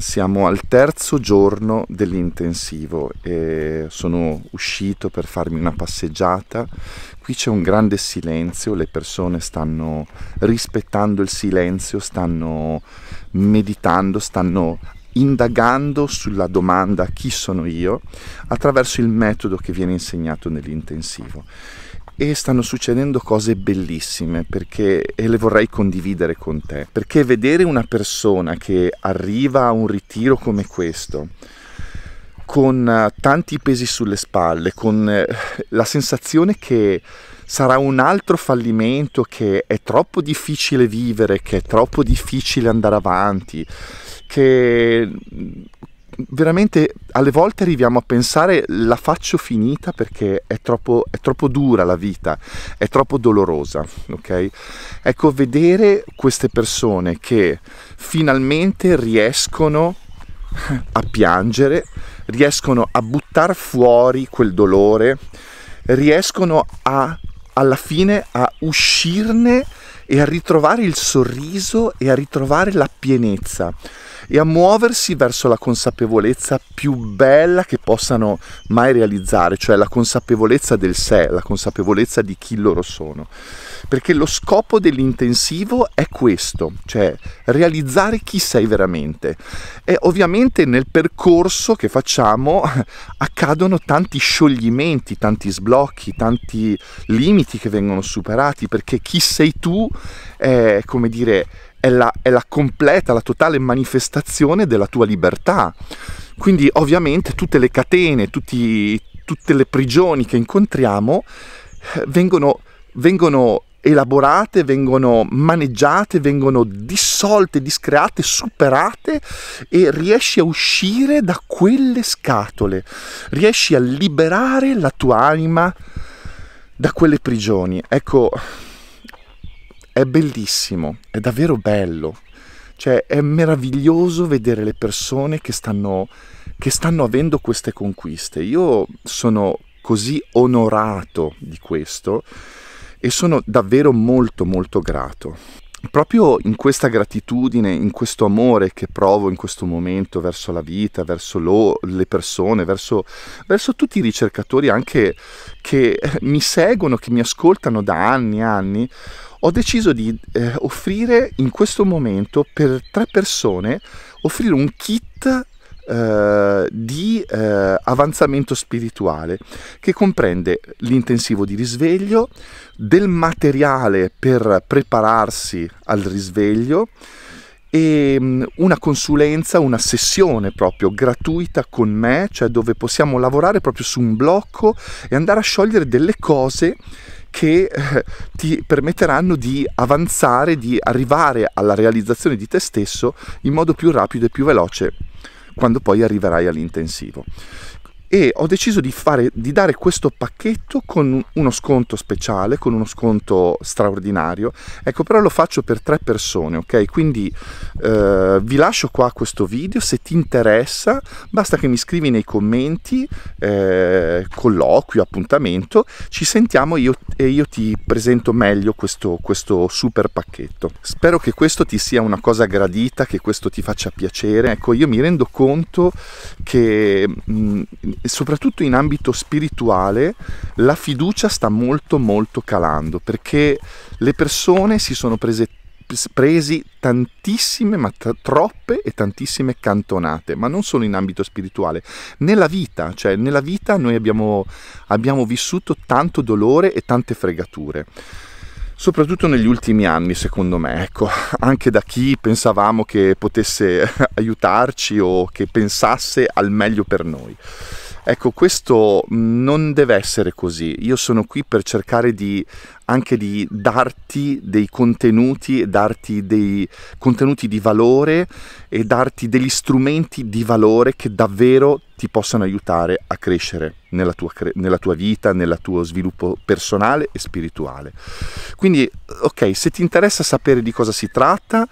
Siamo al terzo giorno dell'intensivo e sono uscito per farmi una passeggiata. Qui c'è un grande silenzio, le persone stanno rispettando il silenzio, stanno meditando, stanno indagando sulla domanda chi sono io attraverso il metodo che viene insegnato nell'intensivo. E stanno succedendo cose bellissime perché, e le vorrei condividere con te, perché vedere una persona che arriva a un ritiro come questo, con eh, tanti pesi sulle spalle, con eh, la sensazione che sarà un altro fallimento, che è troppo difficile vivere, che è troppo difficile andare avanti, che veramente alle volte arriviamo a pensare la faccio finita perché è troppo, è troppo dura la vita, è troppo dolorosa, ok? Ecco, vedere queste persone che finalmente riescono a piangere, riescono a buttare fuori quel dolore, riescono a alla fine a uscirne e a ritrovare il sorriso e a ritrovare la pienezza e a muoversi verso la consapevolezza più bella che possano mai realizzare, cioè la consapevolezza del sé, la consapevolezza di chi loro sono. Perché lo scopo dell'intensivo è questo, cioè realizzare chi sei veramente. E ovviamente nel percorso che facciamo accadono tanti scioglimenti, tanti sblocchi, tanti limiti che vengono superati, perché chi sei tu è, come dire, è la, è la completa, la totale manifestazione della tua libertà. Quindi ovviamente tutte le catene, tutti, tutte le prigioni che incontriamo eh, vengono, vengono elaborate, vengono maneggiate, vengono dissolte, discreate, superate e riesci a uscire da quelle scatole, riesci a liberare la tua anima da quelle prigioni. Ecco, è bellissimo, è davvero bello. Cioè è meraviglioso vedere le persone che stanno, che stanno avendo queste conquiste. Io sono così onorato di questo e sono davvero molto molto grato proprio in questa gratitudine, in questo amore che provo in questo momento verso la vita, verso lo, le persone, verso, verso, tutti i ricercatori anche che eh, mi seguono, che mi ascoltano da anni e anni, ho deciso di eh, offrire in questo momento per tre persone, offrire un kit eh, di eh, avanzamento spirituale che comprende l'intensivo di risveglio, del materiale per prepararsi al risveglio e mm, una consulenza, una sessione proprio gratuita con me, cioè dove possiamo lavorare proprio su un blocco e andare a sciogliere delle cose che eh, ti permetteranno di avanzare, di arrivare alla realizzazione di te stesso in modo più rapido e più veloce quando poi arriverai all'intensivo e ho deciso di, fare, di dare questo pacchetto con uno sconto speciale, con uno sconto straordinario. Ecco, però lo faccio per tre persone, ok? Quindi eh, vi lascio qua questo video, se ti interessa basta che mi scrivi nei commenti, eh, colloquio, appuntamento, ci sentiamo io, e io ti presento meglio questo, questo super pacchetto. Spero che questo ti sia una cosa gradita, che questo ti faccia piacere. Ecco, io mi rendo conto che... Mh, mm, e soprattutto in ambito spirituale la fiducia sta molto molto calando perché le persone si sono prese presi tantissime, ma t- troppe e tantissime cantonate, ma non solo in ambito spirituale, nella vita, cioè nella vita noi abbiamo, abbiamo vissuto tanto dolore e tante fregature soprattutto negli ultimi anni, secondo me, ecco, anche da chi pensavamo che potesse aiutarci o che pensasse al meglio per noi. Ecco, questo non deve essere così. Io sono qui per cercare di anche di darti dei contenuti, darti dei contenuti di valore e darti degli strumenti di valore che davvero ti possano aiutare a crescere nella tua, nella tua vita, nel tuo sviluppo personale e spirituale. Quindi, ok, se ti interessa sapere di cosa si tratta,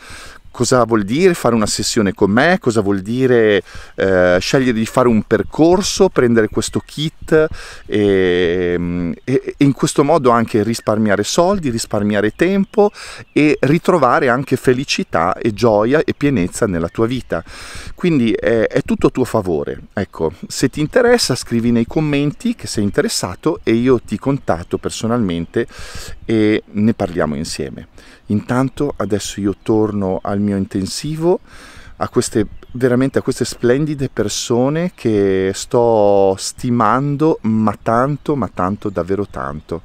cosa vuol dire fare una sessione con me, cosa vuol dire eh, scegliere di fare un percorso, prendere questo kit e, mm, e, e, in questo modo anche risparmiare soldi, risparmiare tempo e ritrovare anche felicità e gioia e pienezza nella tua vita. Quindi è, è tutto a tuo favore. Ecco, se ti interessa scrivi nei commenti che sei interessato e io ti contatto personalmente e ne parliamo insieme. Intanto adesso io torno al mio mio intensivo a queste veramente a queste splendide persone che sto stimando ma tanto ma tanto davvero tanto